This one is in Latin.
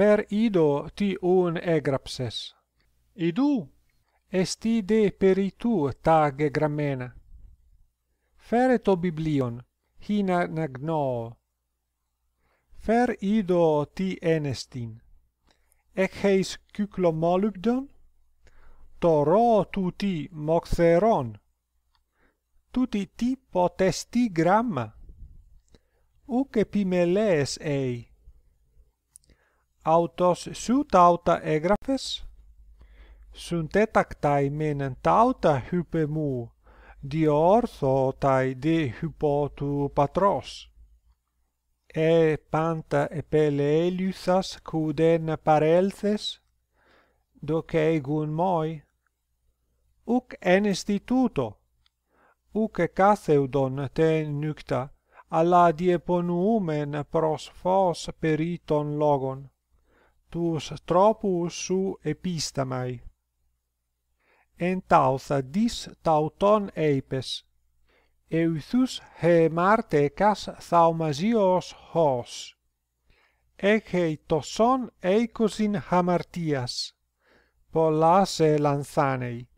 fer ido ti un egrapses idu esti de per i tu tag gramena fere to biblion hina nagno fer ido ti enestin ek heis kyklo molubdon to ro tu ti moxeron tu ti potesti gramma uke pimeles ei autos su tauta egrafes? Sunt et menen tauta hype mu, di ortho tae de hypo tu patros. E panta e pele eliusas cuden parelces? Doc egun moi? Uc en instituto? Uc e caseudon nucta? alla dieponumen pros fos periton logon tuus tropus su epistamai. En tauta dis tauton eipes, euthus he marte cas thaumasios hos. Ege toson eicosin hamartias, polase lanzanei.